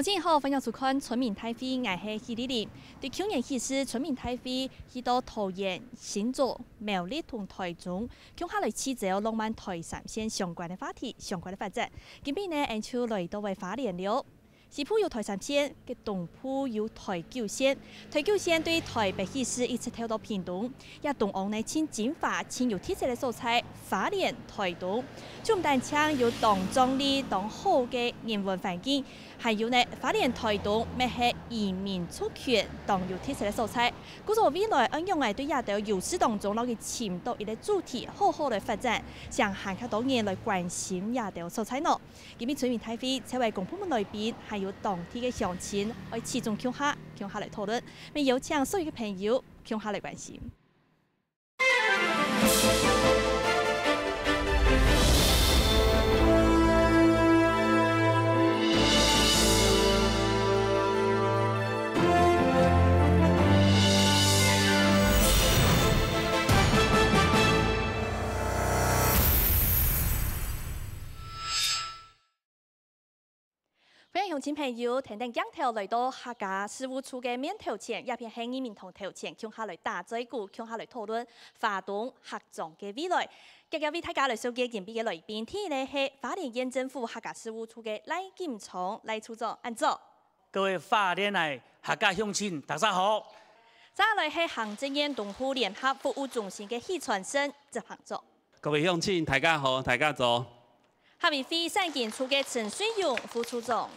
今以后，分享出看《村民代表挨黑系列片》。对去年起始，村民代表许多桃园、选座、苗栗同台中，接下来试着要弄满台三县相关的话题、相关的发展。今天呢，按就来到位发言了。西埔有台山县，嘅东埔有台九县。台九县对台北市一直跳到屏东，也从王内请进化请有特色嘅蔬菜，花莲台东。就唔单止有当中呢，当好嘅人文环境，还有呢花莲台东，咩系移民出拳，当有特色嘅蔬菜。古早未来，因因为对亚当有优当中，攞嘅潜到一个主题，好好来发展，像客家导演来关心亚当有蔬菜咯。今次水面太肥，车位公部门内边系。有当地的乡亲爱集中乡下乡下来讨论那有请所有的朋友乡下来关心欢迎乡亲朋友天天江头来到客家事务处嘅面头前，一片乡亲面同头前，强下嚟打嘴鼓，强下嚟讨论发动合众嘅未来。今日为大家嚟收嘅前币嘅来宾，天一系法莲县政府客家事务处嘅赖金松赖处长，安坐。各位花客嘅乡亲，大家好。再来系行政院同复联合服务中心嘅许传生执行座。各位乡亲，大家好，大家坐。哈面非三建处的陈水勇副处长。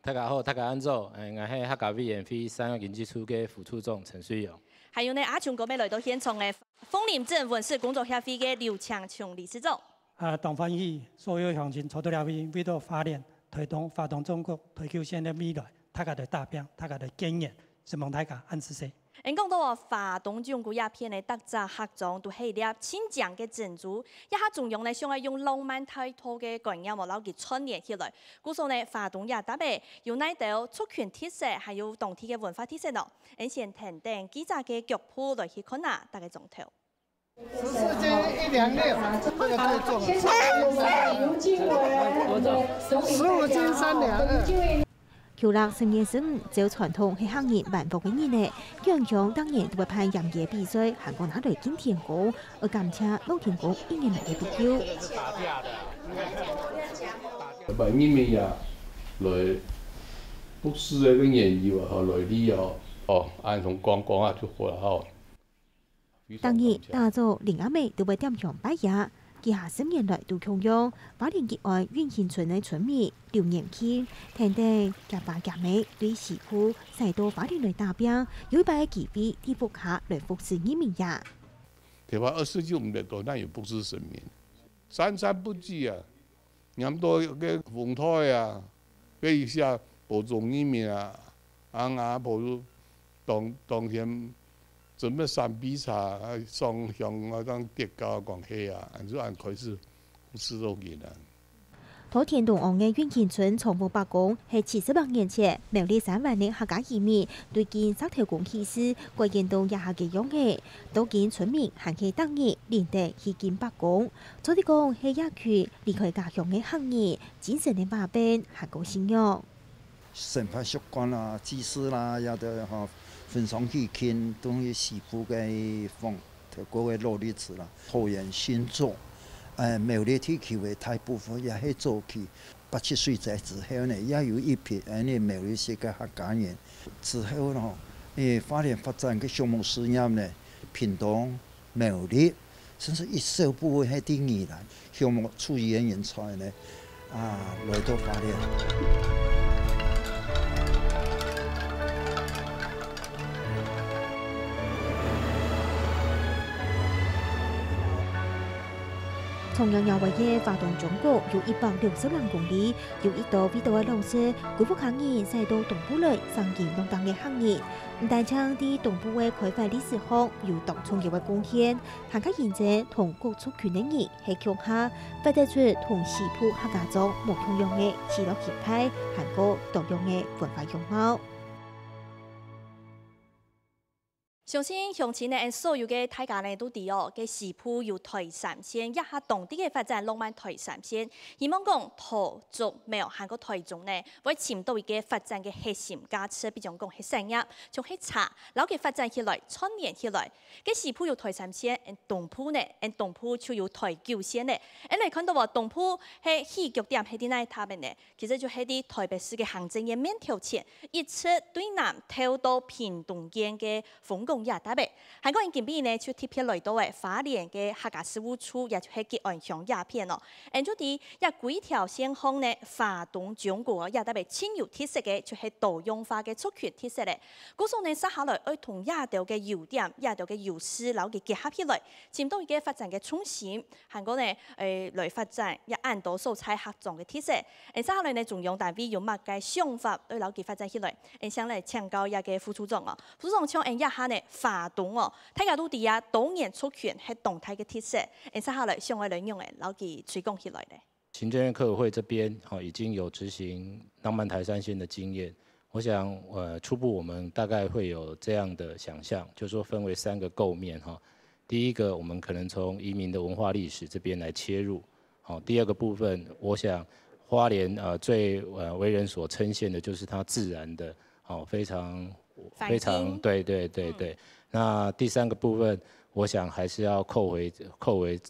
大家好，大家安坐。哎，我是哈密飞三建处的副处长陈水勇。还有呢，阿穷哥妹来到现场的枫林镇文史工作协会的刘强强理事长。啊，唐翻译。所有乡亲，振到哪里？为到发展，推动，发动中国，退求新的未来。大家的大病，大家的经验，希望大家按时来。因讲到话，华东中国鸦片的特质黑种都系一浅江嘅珍珠，一下仲用咧想要用浪漫太度嘅概念音乐，捞去串联起来。古说呢，华东也特别有乃到出拳特色，还有当地嘅文化特色咯。因先停定记者嘅脚步来去看下大概总体。十四斤一两六，这个十五斤三两二。橋落生意唔好，只有傳行業辦復起啲咧。楊強當年都会係日夜必須行過哪裏見天光，而今一年年大呀？廿十年来都穷旺，法輪結外运行村嘅村民廖年堅聽得夾板夾尾对時局再到法輪来代表有咩忌避，啲福卡来福是呢面呀？铁話二十九五內多，那也不是什面，三三不知啊！咁多嘅风台啊，嘅意思啊，暴眾呢面啊，啊啊暴當當先。准备三比三啊，双向啊，当跌高广起啊，按住按开始，五十多件啊。土田东王的袁前村重逢罢工，是七十八年前，苗里三万人客家移民，对建三头公汽司，过建筑也还用忆。都今村民还去当年连带去建罢工，总的讲，是也去离开家乡的行业，精神的不变，还够信仰。审判习官啦，技师啦，也的哈。风尚去清，等于西湖嘅风，就过个努力次啦。后人先做，诶，苗栗体区嘅大部分也去做去。八七岁在之后呢，也有一批尼苗栗些个学感员。之后咯，诶，发展发展嘅项目事业呢，平等苗栗，甚至一手部分还定义人，项目出演人才呢，啊，来到发展。样要为来发动中国，有一百六十万公里，有一道非到的农夫，克服行业再到东部的上意农庄的行业。但将在东部的开发历史上有动从野外贡献，行家现在同各出群的人系结下，发展出同西部客家中无同样的气候形态，韩国独样的文化风貌。相信上亲呢，所有嘅大家呢都啲哦嘅市鋪有台三县，一下当地嘅发展攞蛮台三县，希望讲土族没有韩国台中呢，我寻前到一个发展嘅核心价值，比如讲黑产业，仲去茶，扭起发展起来，串联起来，嘅市鋪有台三線，東埔咧，东埔就有台九線呢，因你看到话东埔係戏剧点係啲咩嘢？他们咧其实就係啲台北市嘅行政嘅面條前，一出对南跳到屏东縣嘅鳳工。东亚台北，韩国人今年呢就特别来到诶法联嘅客家事务处，也就系吉安乡鸦片哦。按就啲一规条先锋呢，法东中国亚大北亲友特色嘅就系多样化嘅族群特色咧。故说呢，撒下来爱同亚洲嘅优点、亚洲嘅优势，留嘅结合起来，前到一个发展嘅创新。韩国呢诶、来发展一按多数菜合种嘅特色，诶撒下来呢仲用单位有乜嘅想法对留嘅发展起来，诶想嚟请教一下嘅副处长哦，副处长请按一下呢。发动哦，他家陆底啊，导演出拳是动态的特色，而且下来向外人用的，老几去推广起来的。行政院客委会这边哦，已经有执行浪漫台三线的经验，我想呃，初步我们大概会有这样的想象，就是说分为三个构面哈。第一个，我们可能从移民的文化历史这边来切入，好，第二个部分，我想花莲呃最呃为人所称羡的就是它自然的，好，非常。非常对对对对，那第三个部分，我想还是要扣回扣回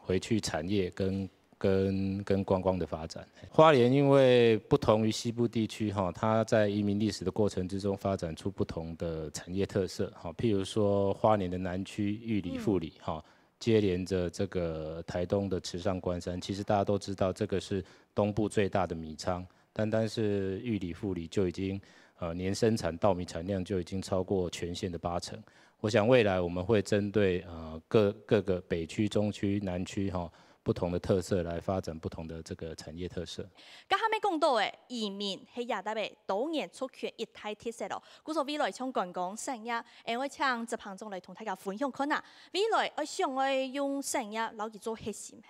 回去产业跟跟跟观光的发展。花莲因为不同于西部地区哈，它在移民历史的过程之中发展出不同的产业特色哈，譬如说花莲的南区玉里、富里哈，接连着这个台东的池上关山，其实大家都知道这个是东部最大的米仓，单单是玉里、富里就已经。呃年生产稻米产量就已经超过全县的八成。我想未来我们会针对呃各各个北区、中区、南区哈、不同的特色来发展不同的这个产业特色。刚下面讲到诶，移民是亚大伯多年出去一台特色咯。古说未来想讲讲产业，因为请执行长来同大家分享看啊。未来我想要用产业来去做核心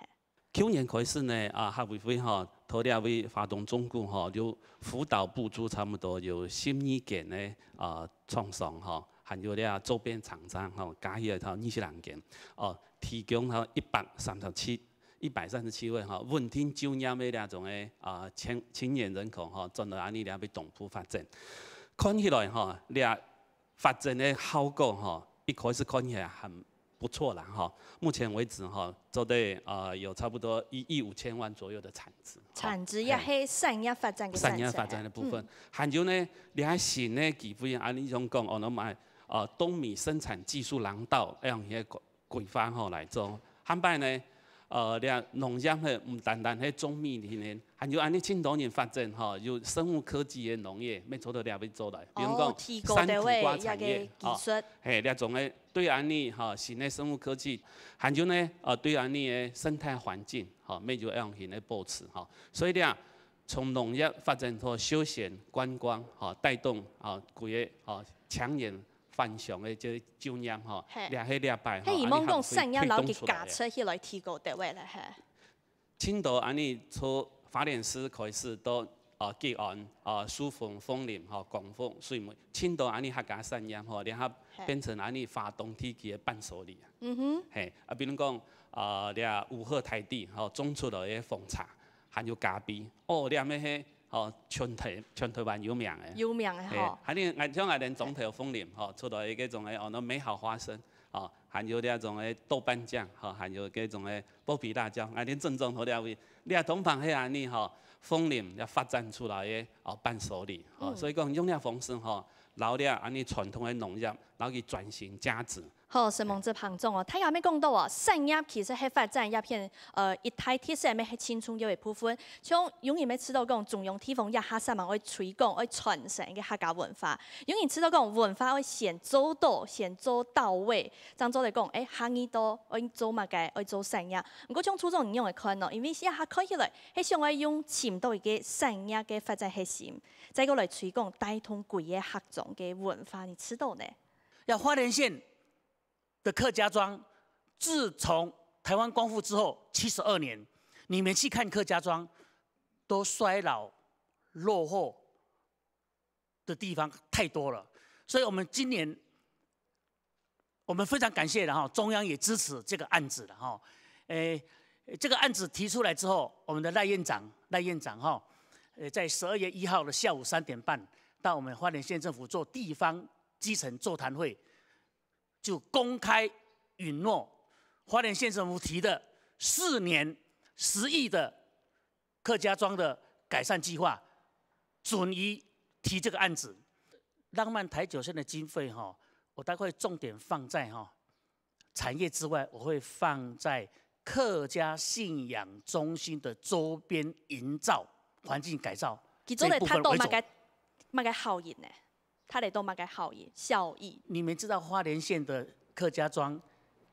去年开始呢，啊，学会会哈，托啲啊发动中共哈，就辅导补助，差不多有新二件呢，啊，创想哈，还有俩啊周边厂商哈，加起来头二十人件，哦，提供哈一百三十七，一百三十七位哈，稳定就业的两种诶啊，青青年人口哈，转到安尼俩俾同步发展，看起来哈，俩发展的效果哈，一开始看起来很。不错了哈，目前为止哈，做对啊，有差不多一亿五千万左右的产值。产值也是产业发展的。产业发展的部分，还州呢，你还是呢，几乎用安尼种讲，哦，那么呃，冬米生产技术廊道要用些规范吼来做？坦白呢，呃，你阿农业唔单单喺种米里面，还就安尼青铜人发展哈，有生物科技的农业，咩做到你阿要做来，比如讲山苦瓜产业，好，嘿，你阿种嘅。对安尼哈新的生物科技，还州呢呃对安尼的生态环境哈，咩就用型咧保持哈。所以咧，从农业发展到休闲观光哈，带动啊，几个哦，产人繁荣的即就业哈，掠黑抓白哈，以往讲生意老，佮驾车起来提高地位咧，吓，青岛安尼从法典师开始到。哦吉安哦舒峰峰林吼，廣豐水門青到安尼客家山野吼，然後變成安尼发动天機嘅伴手礼。啊。嗯哼，嘿，啊，比如講啊，你啊烏河台地吼，種出嚟嘅蜂茶，含有咖啡。哦，你啊咩係嚇春台，全台湾有名诶，有名安尼安啊，鄉下连種桃风林吼，出嚟个种诶哦那美好花生哦，含有啲啊诶豆瓣酱吼，含有嘅种诶剥皮辣椒，啱啲正宗好啲啊味。你啊房方係安尼吼。丰铃要发展出来的哦，手礼哦，所以讲用那方式哈，老了安你传统的农业，然后去转型价值。好，神蒙子彭总哦，他下面讲到哦，信业其实黑发展一片，呃，一台体下的黑青春又会部分，像永远要吃到讲，中央天风亚哈萨嘛，会推广，会传承一客家文化，永远吃到讲文化会显做到，显做到位。漳州来讲，欸，哈尼多，可做嘛，嘅，会做信业，不过像初中你用会看咯，因为在还可以来，喺想要用钱到一个信仰嘅发展核心，再过来推广带动规嘅客种嘅文化，你吃到呢？要花莲县。的客家庄，自从台湾光复之后七十二年，你们去看客家庄，都衰老、落后的地方太多了。所以，我们今年，我们非常感谢，然后中央也支持这个案子了，哈。诶，这个案子提出来之后，我们的赖院长，赖院长，哈，呃，在十二月一号的下午三点半，到我们花莲县政府做地方基层座谈会。就公开允诺，花莲县政府提的四年十亿的客家庄的改善计划，准于提这个案子。浪漫台九线的经费，哈，我大概重点放在哈产业之外，我会放在客家信仰中心的周边营造、环境改造。其们来探讨物嘅物嘅效应呢？他得都嘛该好耶效益。你们知道花莲县的客家庄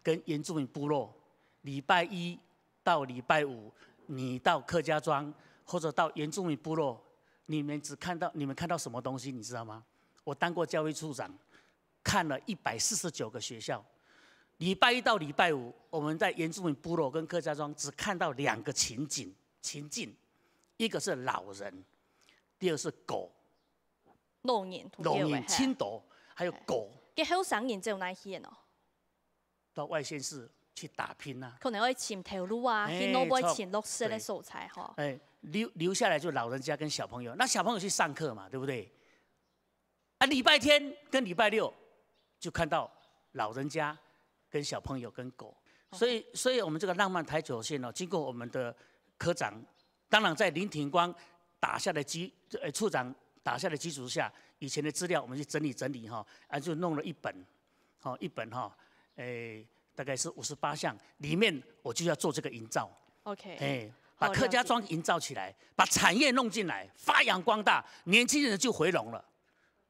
跟原住民部落，礼拜一到礼拜五，你到客家庄或者到原住民部落，你们只看到你们看到什么东西，你知道吗？我当过教育处长，看了一百四十九个学校，礼拜一到礼拜五，我们在原住民部落跟客家庄只看到两个情景，情境，一个是老人，第二是狗。老人、老人、青岛，还有狗。佮好省人做外县哦。到外县市去打拼呐。可能会穿头路啊，佮老辈穿绿色的素材哈。哎，留留下来就老人家跟小朋友，那小朋友去上课嘛，对不对？啊，礼拜天跟礼拜六就看到老人家跟小朋友跟狗，所以，所以我们这个浪漫台九线哦，经过我们的科长，当然在林挺光打下的基，呃，处长。打下的基础之下，以前的资料我们去整理整理哈，啊，就弄了一本，好一本哈，诶，大概是五十八项，里面我就要做这个营造，OK，诶，把客家庄营造起来，把产业弄进来，发扬光大，年轻人就回笼了，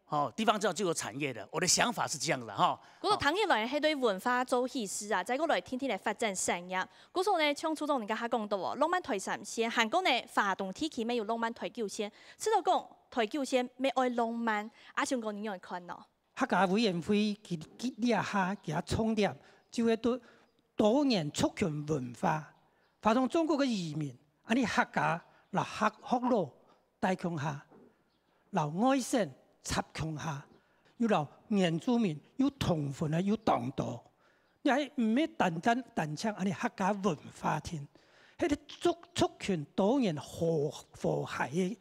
哦，地方上就有产业的，我的想法是这样的哈。嗰个唐起来，系对文化做起始啊，在过来天天来发展产业，嗰种呢，像初中人家讲到哦，浪漫退散先，韩国呢发动机器没有浪漫退旧先，所以讲。台球先咩爱浪漫，阿上讲年样看咯。客家委员会회佢佢下佢阿創点，就会对多年促強文化，发动中国嘅移民，啲客家留客福路带强下，留爱信插强下，要留原住民要同啊，要同道，你喺唔咩真等枪，唱啲客家文化添，喺啲促促多年和何何嘅。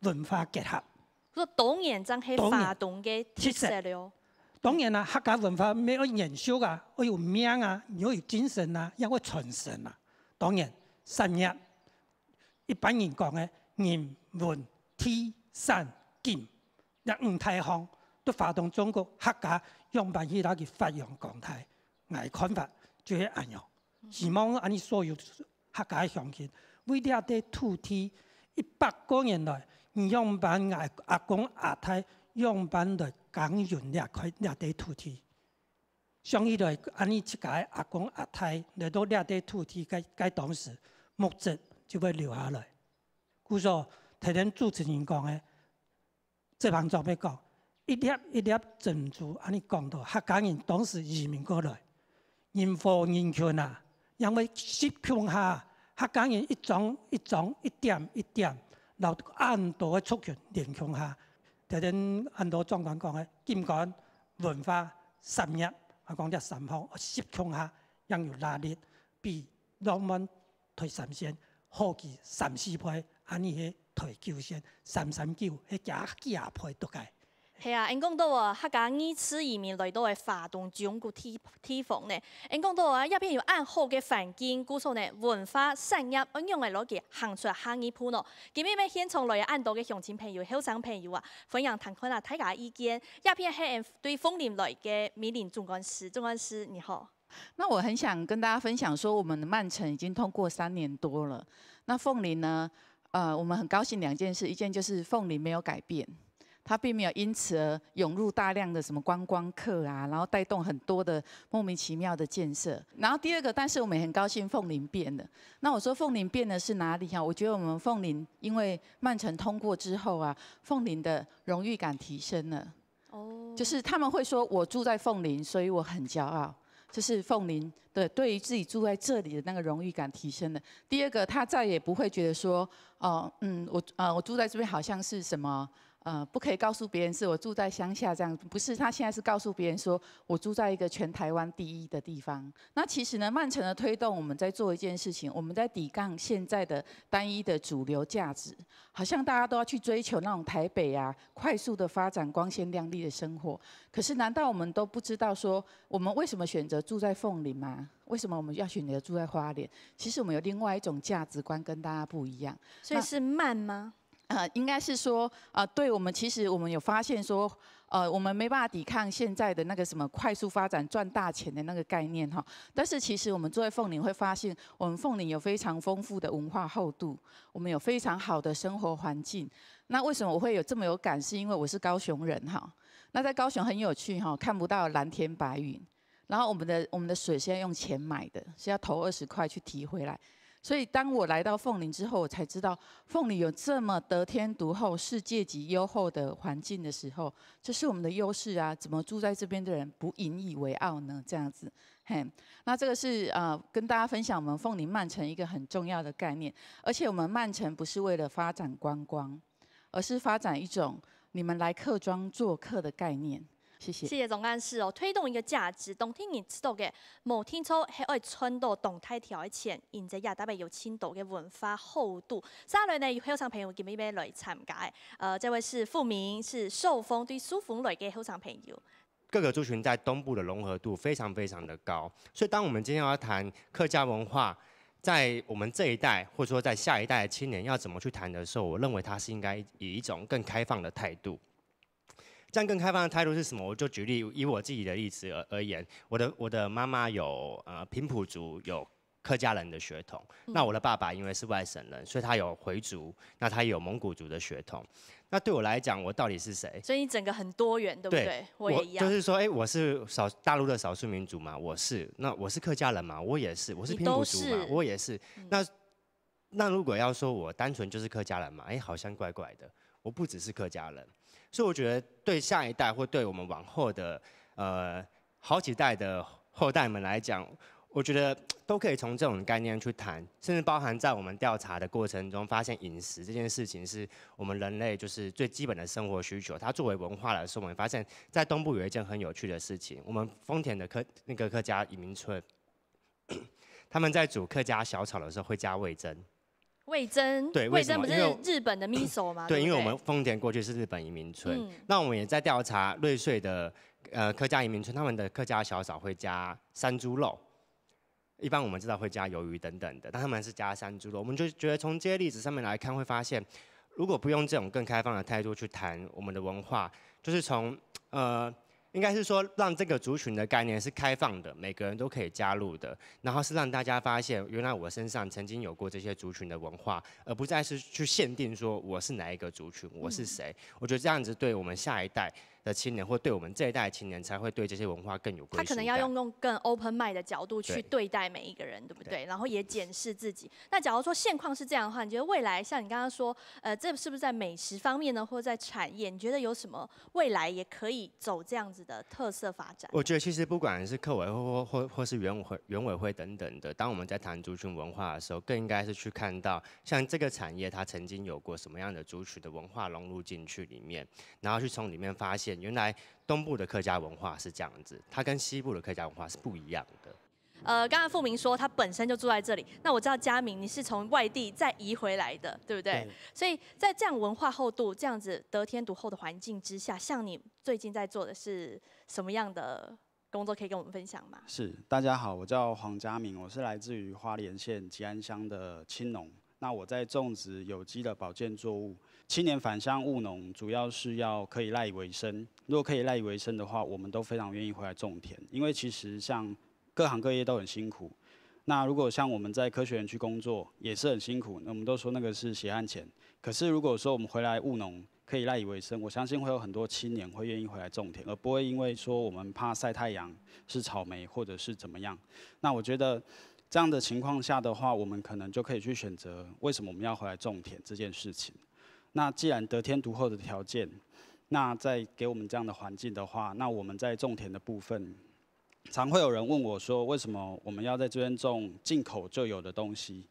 文化结合，當然真係發動嘅特色了。當然啊，客家文化咩研究啊，我有命啊，我有精神啊，因為傳承啊。當然，三日一般人講嘅人文、體、身、健，一唔太下都發動中國客家用化起嚟嘅發揚光大。我看法就係咁樣，希望我哋所有客家鄉親，每家啲土地一百多年来。你样板阿阿公阿太样板来耕耘廿块廿地土地，相伊来安尼出个阿公阿太来到廿地土地，该该当时木质就会留下来。故说提前主持人讲的，这爿作要讲一粒一粒珍珠安尼讲到，客家人当时移民过来，人富人穷啊，因为石矿下客家人一种一种一点一点。留安多嘅促群影響下，就等很多相管講嘅金管文化、神入啊講三神學、思想下，有拉力比浪漫睇神仙，好奇三師派安尼嘅睇九仙、三三九去假假派獨解。系啊，因讲到啊，客家二次移民来到诶华东中国地地方呢，因讲到啊，一片有安好嘅环境，加上呢文化、产业，怎用来攞起行出客家铺呢？今日呢现场来有安多嘅乡亲朋友、后生朋友啊，欢迎谈看啊，听下意见。一片系对凤林来嘅美林总干事，总干事你好。那我很想跟大家分享说，我们的曼城已经通过三年多了。那凤林呢？呃，我们很高兴两件事，一件就是凤林没有改变。他并没有因此而涌入大量的什么观光客啊，然后带动很多的莫名其妙的建设。然后第二个，但是我们也很高兴凤林变了。那我说凤林变的是哪里啊？我觉得我们凤林因为曼城通过之后啊，凤林的荣誉感提升了。哦，就是他们会说我住在凤林，所以我很骄傲。就是凤林对对于自己住在这里的那个荣誉感提升了。第二个，他再也不会觉得说，哦，嗯，我啊我住在这边好像是什么。呃，不可以告诉别人是我住在乡下这样，不是他现在是告诉别人说我住在一个全台湾第一的地方。那其实呢，曼城的推动，我们在做一件事情，我们在抵抗现在的单一的主流价值。好像大家都要去追求那种台北啊，快速的发展、光鲜亮丽的生活。可是，难道我们都不知道说，我们为什么选择住在凤林吗？为什么我们要选择住在花莲？其实我们有另外一种价值观，跟大家不一样。所以是慢吗？呃，应该是说，呃，对我们其实我们有发现说，呃，我们没办法抵抗现在的那个什么快速发展赚大钱的那个概念哈。但是其实我们作在凤岭会发现，我们凤岭有非常丰富的文化厚度，我们有非常好的生活环境。那为什么我会有这么有感？是因为我是高雄人哈。那在高雄很有趣哈，看不到蓝天白云，然后我们的我们的水是要用钱买的，是要投二十块去提回来。所以，当我来到凤林之后，我才知道凤林有这么得天独厚、世界级优厚的环境的时候，这是我们的优势啊！怎么住在这边的人不引以为傲呢？这样子，嘿，那这个是呃，跟大家分享我们凤林慢城一个很重要的概念。而且，我们慢城不是为了发展观光，而是发展一种你们来客庄做客的概念。谢谢。谢谢总干事哦，推动一个价值，当天你知道的，某听抽系爱穿到动态条以前，因在亚当有深度嘅文化厚度。三轮呢有好场朋友，今日来参加呃，这位是富明，是受封对苏峰来嘅好场朋友。各个族群在东部的融合度非常非常的高，所以当我们今天要谈客家文化，在我们这一代，或者说在下一代的青年要怎么去谈的时候，我认为他是应该以一种更开放的态度。这样更开放的态度是什么？我就举例，以我自己的例子而而言，我的我的妈妈有呃平埔族，有客家人的血统。那我的爸爸因为是外省人，所以他有回族，那他有蒙古族的血统。那对我来讲，我到底是谁？所以你整个很多元，对不对？我一样。就是说，哎，我是少大陆的少数民族嘛，我是。那我是客家人嘛，我也是，我是平埔族嘛，我也是。那那如果要说我单纯就是客家人嘛，哎，好像怪怪的。我不只是客家人。所以我觉得对下一代或对我们往后的呃好几代的后代们来讲，我觉得都可以从这种概念去谈，甚至包含在我们调查的过程中，发现饮食这件事情是我们人类就是最基本的生活需求。它作为文化来说，我们发现在东部有一件很有趣的事情，我们丰田的客那个客家移民村，他们在煮客家小炒的时候会加味增。魏征，对，魏征不是日本的秘书吗？对，因为我们丰田过去是日本移民村，那我们也在调查瑞穗的呃客家移民村，他们的客家小炒会加山猪肉，一般我们知道会加鱿鱼等等的，但他们是加山猪肉，我们就觉得从这些例子上面来看，会发现如果不用这种更开放的态度去谈我们的文化，就是从呃。应该是说，让这个族群的概念是开放的，每个人都可以加入的。然后是让大家发现，原来我身上曾经有过这些族群的文化，而不再是去限定说我是哪一个族群，我是谁。我觉得这样子对我们下一代。的青年或对我们这一代的青年才会对这些文化更有他可能要用用更 open mind 的角度去对待每一个人，对不对？然后也检视自己。那假如说现况是这样的话，你觉得未来像你刚刚说，呃，这是不是在美食方面呢，或在产业？你觉得有什么未来也可以走这样子的特色发展？我觉得其实不管是客委或或或或是原委原委会等等的，当我们在谈族群文化的时候，更应该是去看到像这个产业它曾经有过什么样的族群的文化融入进去里面，然后去从里面发现。原来东部的客家文化是这样子，它跟西部的客家文化是不一样的。呃，刚刚富明说他本身就住在这里，那我知道嘉明你是从外地再移回来的，对不对？所以在这样文化厚度、这样子得天独厚的环境之下，像你最近在做的是什么样的工作，可以跟我们分享吗？是，大家好，我叫黄嘉明，我是来自于花莲县吉安乡的青农。那我在种植有机的保健作物。青年返乡务农，主要是要可以赖以为生。如果可以赖以为生的话，我们都非常愿意回来种田。因为其实像各行各业都很辛苦。那如果像我们在科学园区工作也是很辛苦，那我们都说那个是血汗钱。可是如果说我们回来务农可以赖以为生，我相信会有很多青年会愿意回来种田，而不会因为说我们怕晒太阳、是草莓或者是怎么样。那我觉得这样的情况下的话，我们可能就可以去选择为什么我们要回来种田这件事情。那既然得天独厚的条件，那在给我们这样的环境的话，那我们在种田的部分，常会有人问我说，为什么我们要在这边种进口就有的东西？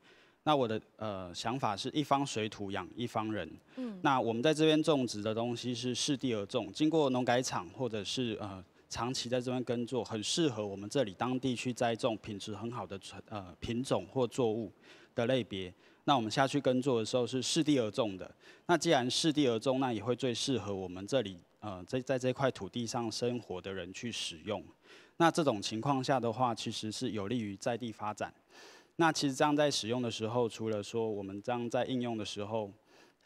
那我的呃想法是，一方水土养一方人。嗯。那我们在这边种植的东西是适地而种，经过农改场或者是呃长期在这边耕作，很适合我们这里当地去栽种品质很好的呃品种或作物的类别。那我们下去耕作的时候是适地而种的。那既然适地而种，那也会最适合我们这里，呃，在在这块土地上生活的人去使用。那这种情况下的话，其实是有利于在地发展。那其实这样在使用的时候，除了说我们这样在应用的时候，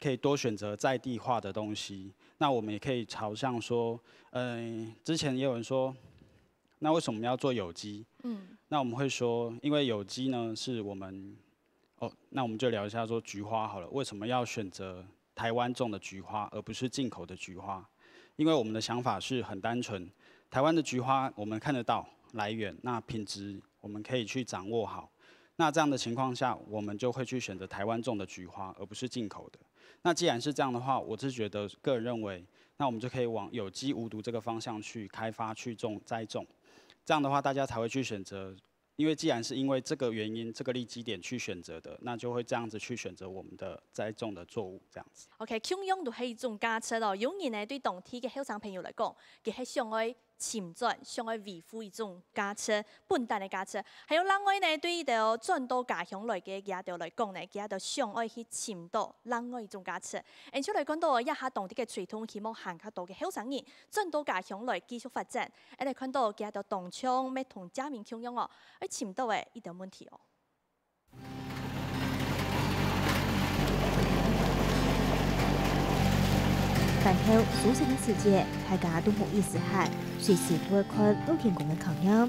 可以多选择在地化的东西，那我们也可以朝向说，嗯，之前也有人说，那为什么要做有机？嗯，那我们会说，因为有机呢是我们。哦，那我们就聊一下说菊花好了，为什么要选择台湾种的菊花而不是进口的菊花？因为我们的想法是很单纯，台湾的菊花我们看得到来源，那品质我们可以去掌握好，那这样的情况下，我们就会去选择台湾种的菊花而不是进口的。那既然是这样的话，我是觉得个人认为，那我们就可以往有机无毒这个方向去开发去种栽种，这样的话大家才会去选择。因为既然是因为这个原因，这个利基点去选择的，那就会这样子去选择我们的栽种的作物，这样子。迁转上爱维护一种家车，笨蛋的家车。还有人爱呢？对伊着转到家乡来嘅，也着来讲呢，也着相爱去迁到人爱一种家车。而且来讲到一下当地的传统，希望行较多嘅后生人转到家乡来继续发展。而且看到也着动枪，要同家明沟用哦，去迁到嘅一点问题哦。饭后，舒适的世界，大家都没意思喝，随时会困都天供的空间。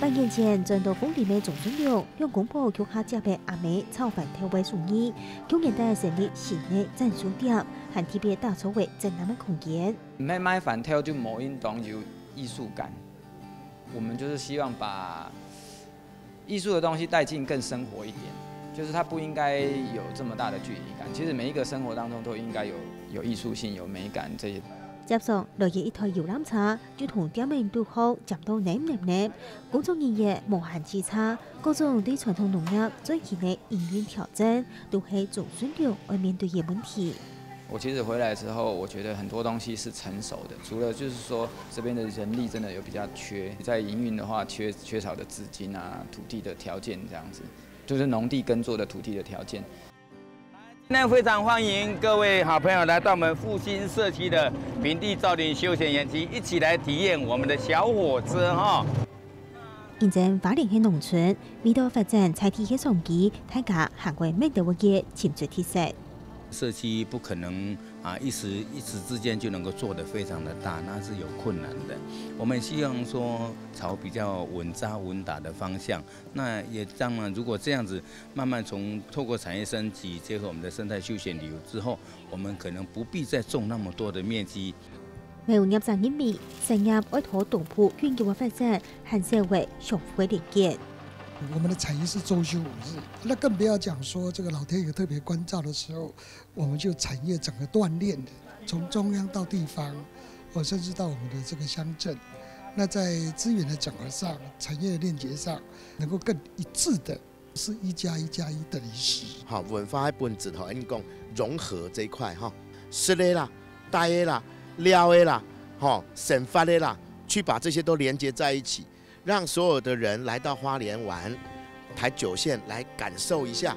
半年前，众多工里面总总量，用公播叫下这边阿妹炒饭跳威送耳，叫现代成立新的赞助点，还特别打造为在难的空间。卖卖饭跳就无因当有艺术感，我们就是希望把艺术的东西带进更生活一点。就是它不应该有这么大的距离感。其实每一个生活当中都应该有有艺术性、有美感这些。接上农业一台有难差，就同店面都好，赚到黏黏黏。工作人员无限之差，各种对传统农业最前的营运挑战，都是总孙刘而面对的问题。我其实回来之后，我觉得很多东西是成熟的，除了就是说这边的人力真的有比较缺，在营运的话缺缺少的资金啊、土地的条件这样子。就是农地耕作的土地的条件。今天非常欢迎各位好朋友来到我们复兴社区的平地造林休闲园区，一起来体验我们的小火车哈。现在法令系农村，咪多发展菜地去种机，参加海外妹的物业进驻特色。社区不可能。啊，一时一时之间就能够做得非常的大，那是有困难的。我们希望说，朝比较稳扎稳打的方向。那也当然，如果这样子，慢慢从透过产业升级，结合我们的生态休闲旅游之后，我们可能不必再种那么多的面积。每五年三亿，在阿波陀总部拥有百分之三，还是会小幅的点减。我们的产业是周休五日，那更不要讲说这个老天爷特别关照的时候。我们就产业整个锻炼的，从中央到地方，或甚至到我们的这个乡镇，那在资源的整合上、产业的链接上，能够更一致的，是一加一加一等于十。好，文化还不能只谈，你讲融合这一块哈，是的啦、大的啦、料的啦、好省发的啦，去把这些都连接在一起，让所有的人来到花莲玩，台九线来感受一下。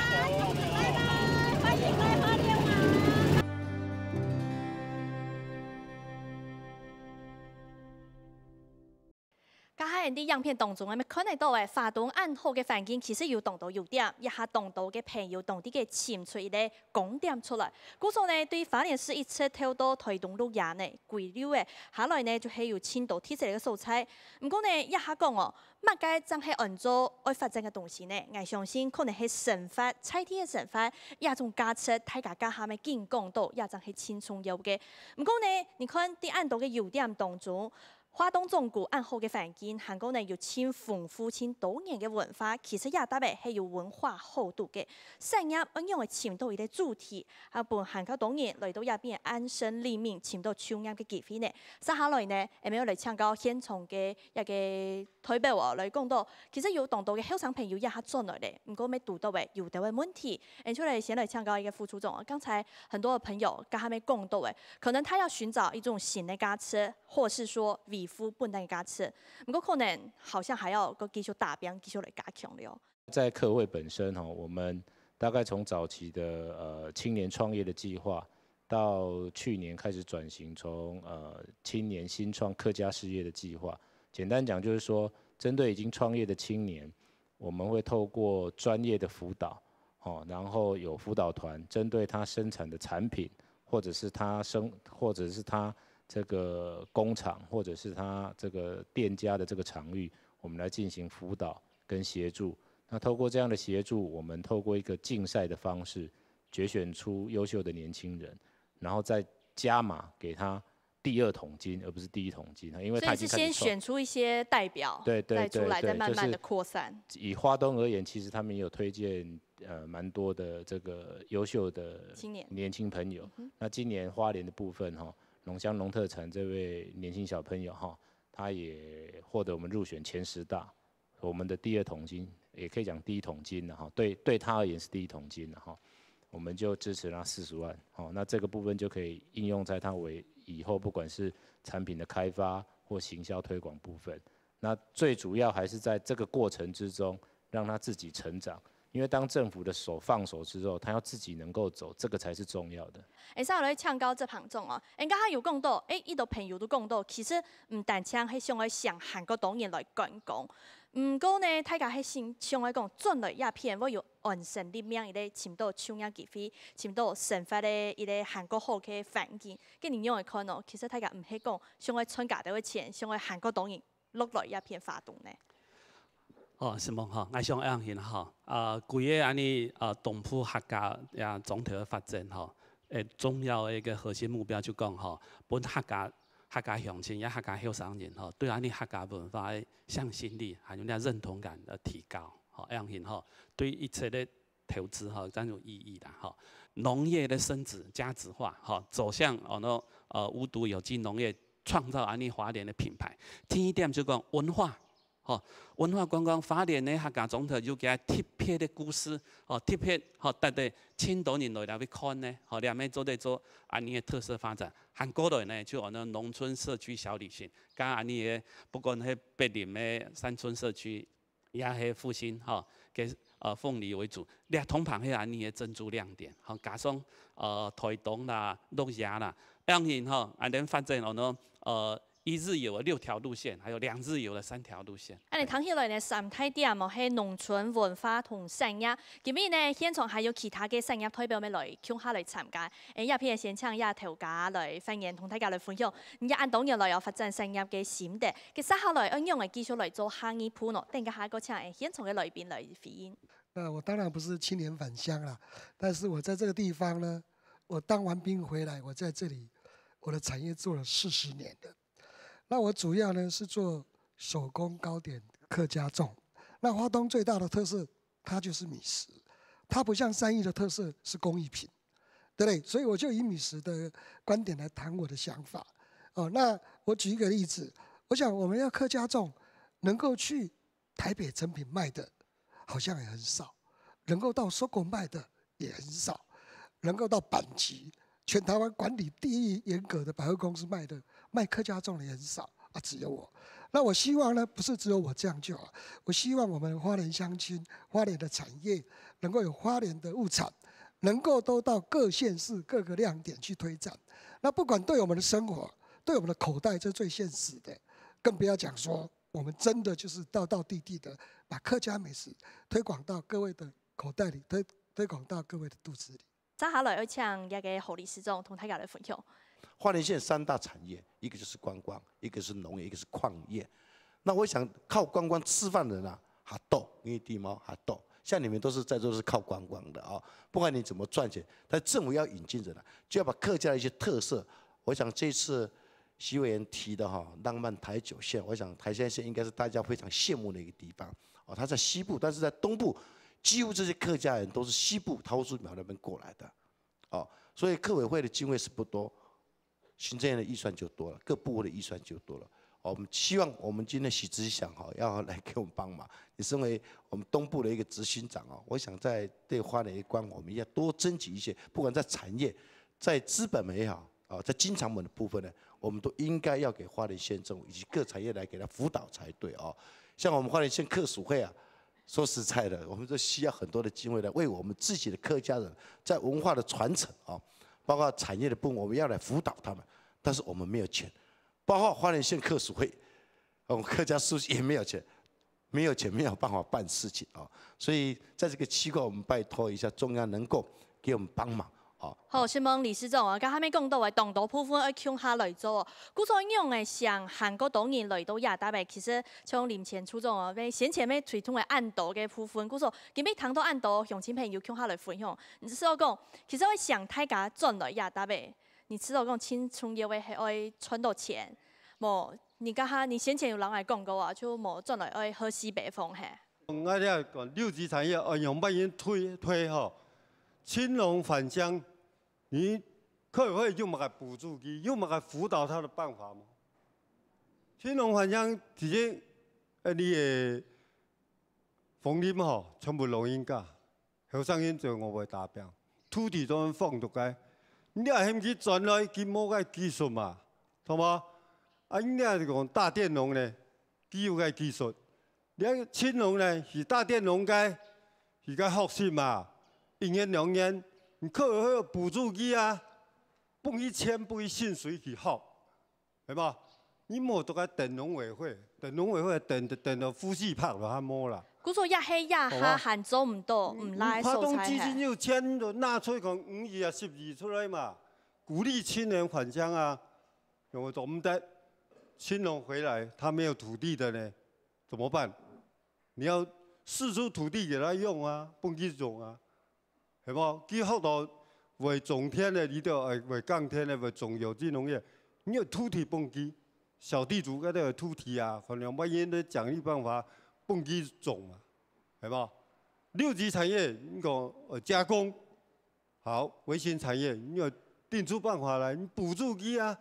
啲影片当中，咁你多位发动暗号嘅环境其实要动到要点，一下动到嘅朋友，动啲嘅潜处咧，讲点出来。古说咧，对发律事一切偷到推动路亚咧，贵了诶。下来呢，就系要签到提出嚟嘅素材。唔过呢，一下讲哦，乜嘢真系按照爱发展嘅东西呢？我相信可能系神法、拆天嘅神法，一种加出大家家下嘅见讲到，一真系前所未有嘅。唔过呢，你看啲暗度嘅要点当中。花东纵部安后嘅反境，韩国呢要迁徙、迁徙多年嘅文化，其实也特别系有文化厚度嘅。生意一样系迁到一个主题，一本韩国导演嚟到入边安身立命，迁到两岸嘅地方呢，收下来呢，一定要嚟参考现场嘅一个代表话嚟讲到，其实有当到嘅后生朋友一下进嚟咧，唔该咩读到嘅，有啲位问题，诶出嚟先嚟参考一个副总裁，刚才很多嘅朋友佢喺咪讲到嘅，可能他要寻找一种新嘅家车，或是说。皮肤不能加家吃，不过可能好像还要个继续打拼，继续来加强了。在客位本身哈，我们大概从早期的呃青年创业的计划，到去年开始转型，从呃青年新创客家事业的计划，简单讲就是说，针对已经创业的青年，我们会透过专业的辅导，哦，然后有辅导团针对他生产的产品，或者是他生，或者是他。这个工厂或者是他这个店家的这个场域，我们来进行辅导跟协助。那透过这样的协助，我们透过一个竞赛的方式，决选出优秀的年轻人，然后再加码给他第二桶金，而不是第一桶金。因为所以是先选出一些代表，对对对对，就是以花东而言，其实他们也有推荐呃蛮多的这个优秀的青年年轻朋友。那今年花莲的部分哈。龙乡龙特产这位年轻小朋友哈，他也获得我们入选前十大，我们的第二桶金，也可以讲第一桶金了哈。对对他而言是第一桶金了哈，我们就支持他四十万，哦，那这个部分就可以应用在他为以后不管是产品的开发或行销推广部分。那最主要还是在这个过程之中，让他自己成长。因为当政府的手放手之后，他要自己能够走，这个才是重要的。哎，上来唱高这旁众哦，哎，刚刚有更多，哎，伊道朋友都更多。其实唔但唱系上来向韩国导演来进攻，唔过呢，他家系先上来讲转了一片，我要完成立命，一个签到唱呀起飞，签到神发的一个韩国后期反击，今年用的看能其实他家唔系讲上来参加这个钱，上来韩国导演落来一片发动呢。哦，是无吼，我想安样吼，哈，啊，几个安尼啊，同户客家呀，总体的发展吼，诶，重要的一个核心目标就讲吼，本客家客家乡亲也客家后生人吼，对安尼客家文化的向心力还有那认同感的提高，吼，安样吼，对一切的投资吼，真有意义的吼，农业的升值价值化吼，走向哦那呃无毒有机农业，创造安尼华联的品牌，第一点就讲文化。文化观光发展呢，客家总要有加贴片的故事，哦，贴片哦，带得千多人来来去看呢，哦，你边做对做安尼的特色发展，韩国的呢就我那农村社区小旅行，跟安尼的不管是北林的山村社区也系复兴哈，给呃凤梨为主，俩同旁系安尼的珍珠亮点，哦，加上呃台东啦、鹿野啦，当然哈，阿恁发展了呢，呃。一日游的六条路线，还有两日游的三条路线。啊，你谈起来呢，三台啲啊冇系农村文化同产业，今边呢？现场还有其他嘅产业代表我咪来叫下来参加。诶，一片系先请一条假嚟训练同家来分享。你而按董又来有发展产业嘅先的，其实合来应用嚟继续来做生意铺咯。等佢下个场诶，现场嘅来宾来回应。诶，我当然不是青年返乡啦，但是我在这个地方呢，我当完兵回来，我在这里，我的产业做了四十年的。那我主要呢是做手工糕点客家粽，那花东最大的特色，它就是米食，它不像三义的特色是工艺品，对不对？所以我就以米食的观点来谈我的想法。哦，那我举一个例子，我想我们要客家粽，能够去台北成品卖的，好像也很少；能够到收购卖的也很少；能够到板集全台湾管理第一严格的百货公司卖的。卖客家种的很少啊，只有我。那我希望呢，不是只有我这样就好。我希望我们花莲乡亲、花莲的产业，能够有花莲的物产，能够都到各县市各个亮点去推展。那不管对我们的生活、对我们的口袋，是最现实的。更不要讲说，我们真的就是道道地地的把客家美食推广到各位的口袋里，推推广到各位的肚子里。接哈来要请一个何理事总同大家来分享。花莲县三大产业，一个就是观光，一个是农业，一个是矿业。那我想靠观光吃饭的人啊，还多，因为地貌哈多。像你们都是在座是靠观光的啊，不管你怎么赚钱，但政府要引进人来，就要把客家的一些特色。我想这次习委员提的哈，浪漫台九线，我想台仙线应该是大家非常羡慕的一个地方。哦，它在西部，但是在东部，几乎这些客家人都是西部桃树苗那边过来的，哦，所以客委会的经费是不多。行政院的预算就多了，各部委的预算就多了。我们希望我们今天许执想哈，要来给我们帮忙。你身为我们东部的一个执行长哦，我想在对花莲一关，我们要多争取一些，不管在产业、在资本也好，啊，在经常门的部分呢，我们都应该要给花莲县府以及各产业来给他辅导才对哦。像我们花莲县客属会啊，说实在的，我们都需要很多的机会来为我们自己的客家人在文化的传承啊。包括产业的部，我们要来辅导他们，但是我们没有钱。包括花莲县客属会，我们客家书记也没有钱，没有钱没有办法办事情啊。所以在这个机构，我们拜托一下中央能够给我们帮忙。好，先问李师总啊，刚下面讲到诶，当到部分爱向下来做哦。古早用诶上韩国导演来到亚大白，其实像年前初中啊，咩先前咩推统诶暗道加铺分，古早，今尾躺到暗道相亲朋友向下来分享。你所讲，其实我想太家赚来亚大白，你所讲青春会为爱存到钱，无你刚下你先前有人来讲过啊，就无赚来爱喝西北风嘿。我咧讲六级产业用万银推推吼，青龙返乡。你课委会又冇个补助，金，又冇个辅导他的办法嘛？青龙好像只只阿里的农田吼，全部农业家后生因做我业达标，土地在放独开，你阿先去转来几亩个技术嘛，好吗？啊，你阿是讲大电农呢，几亩个技术？你青龙呢是大电农介，是介复式嘛，一年两年。你靠那个补助机啊，泵一千不一信水去泡，系冇？你冇都去等农委会，等农委会等等到夫妻拍落去摸了。古说一黑一哈喊做唔到，唔拉手彩嘿。发动资金又签，了，纳出一五亿啊、十亿出来嘛，鼓励青年返乡啊。有总唔得，青龙回来他没有土地的呢，怎么办？你要示出土地给他用啊，泵机种啊。系无，基好多为种田的，伊就哎为耕田的，为种有机农业。你有土地蹦机，小地主个都有土地啊，发两百因的奖励办法，蹦机种嘛，系无？六级产业，你讲加工，好，微型产业，你有定出办法来，你补助机啊，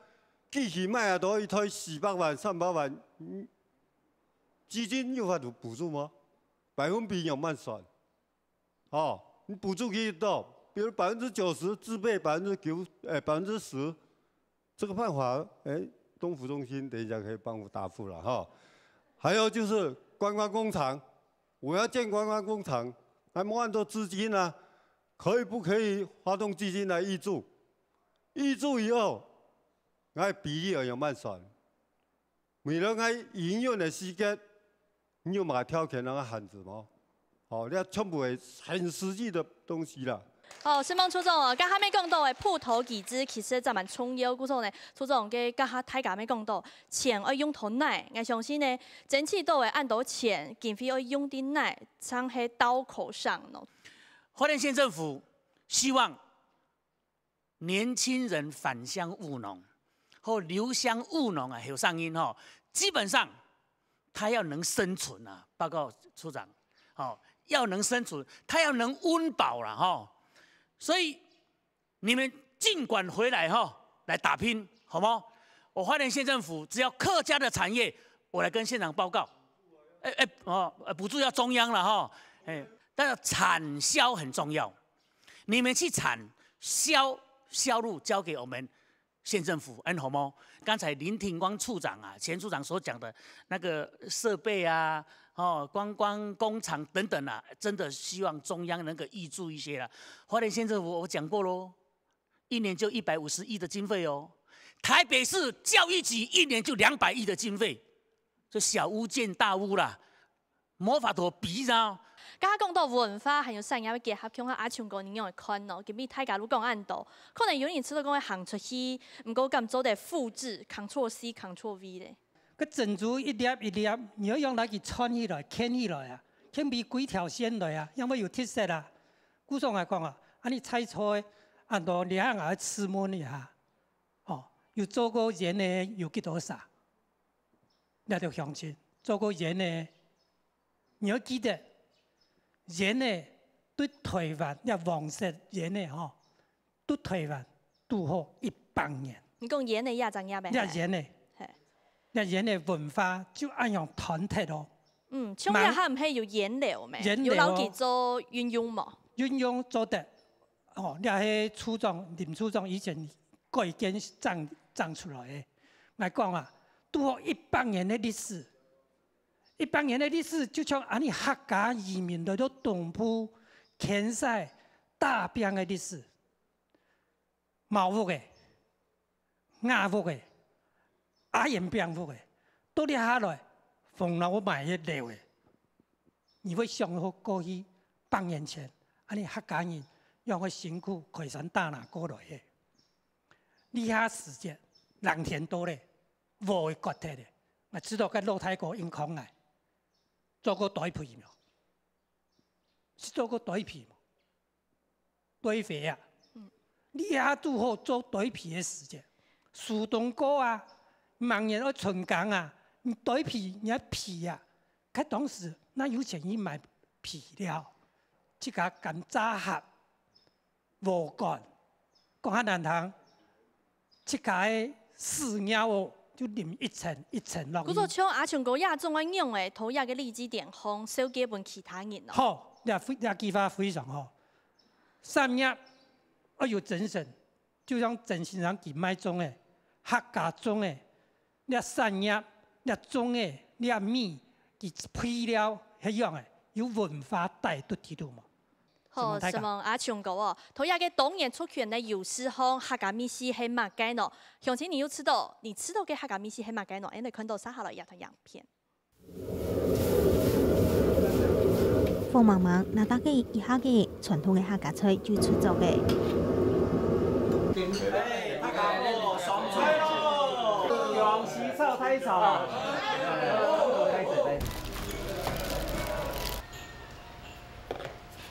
机器卖啊，多一推四百万、三百万，嗯，资金有法度补助吗？百分比有慢算，哦。你补助可以到，比如百分之九十自备百分之九，哎百分之十，这个办法，哎，东湖中心等一下可以帮我答复了哈。还有就是观光工厂，我要建观光工厂，那么万多资金呢，可以不可以发动资金来预注？预注以后，那比例要怎算？每人哎营运的时间，你有买跳起来那个汉字吗？哦，你要全部系很实际的东西啦。哦，是讲初总哦，刚下面讲到的铺头椅子，其实真蛮重要。故说呢，初总刚跟大家面讲到，钱要用头奶，我相信呢，争取到的按到钱，经费要用的奶，藏在刀口上咯。花莲县政府希望年轻人返乡务农或留乡务农啊，有上因哦，基本上，他要能生存啊。报告处长，好。要能生存，他要能温饱了哈，所以你们尽管回来哈，来打拼，好吗？我花莲县政府只要客家的产业，我来跟县长报告。哎哎哦，补助要中央了哈，哎，但是产销很重要，你们去产销销路交给我们县政府，嗯，好吗？刚才林庭光处长啊，钱处长所讲的那个设备啊。哦，观光工厂等等啦，真的希望中央能够挹注一些了。花莲县政府我讲过喽，一年就一百五十亿的经费哦。台北市教育局一年就两百亿的经费，这小巫见大巫啦，魔法陀比让。刚刚讲到文化还有产业结合，强化阿强哥你用来看哦，前面太甲路讲按到，可能有人知道讲会行出去，不过敢做得复制 Ctrl C Ctrl V 嘞。个珍珠一粒一粒，你要用来去穿起来、牵起来啊，嵌几条线来啊，因为有特色啊。古上来讲啊，啊你猜猜，啊罗两岸四门一下，哦，有做过人呢，有几多杀？那就向前，做过人呢，你要记得，人呢对台湾，要黄色人呢，吼，对台湾都好一百年。你讲人呢也涨也呗？也人呢。那人的文化就按用团体咯。嗯，像这样还唔系要演了咩？要留几做运用嘛？运用做得，哦，你系初中林初中以前改跟长长出来的，我讲啊，都一百年的历史，一百年的历史，就像俺哋客家移民来到东部、田西、大片的历史，毛误嘅，硬误嘅。阿言辩护诶，倒立下来，缝了我买一料诶，伊会相好过去放眼前，安尼较简易，用个身躯开山大拿过来的。你遐时间，人天多咧，无会觉得咧，我知道个老太婆因恐碍，做过对皮了，是做过对皮，对肥啊，你遐拄好做对皮诶时间，苏东哥啊。盲人要存钢啊！你对皮，你要皮呀！开当时那有钱去买皮料，这个敢扎合无干，讲哈难听，这个诶死鸟哦，就淋一层一层落雨。古早像阿像古亚种鸳鸯诶，土一个荔枝电风收基本其他人哦。好，你啊，你啊，计划非常好。三亚要有精神，就像整身人去买种诶，客家种诶。你产业、你种的、你米，佮配料一样嘅，有文化带都知道冇？好，是嘛？阿唱哥哦，同一个董燕出拳的有时候哈嘎米西黑马鸡喏。向青你又吃到，你吃到嘅哈嘎米西黑马鸡喏，因为看到撒哈了，亚同样片。风茫茫，那大概一下嘅传统的客家菜就出走嘅。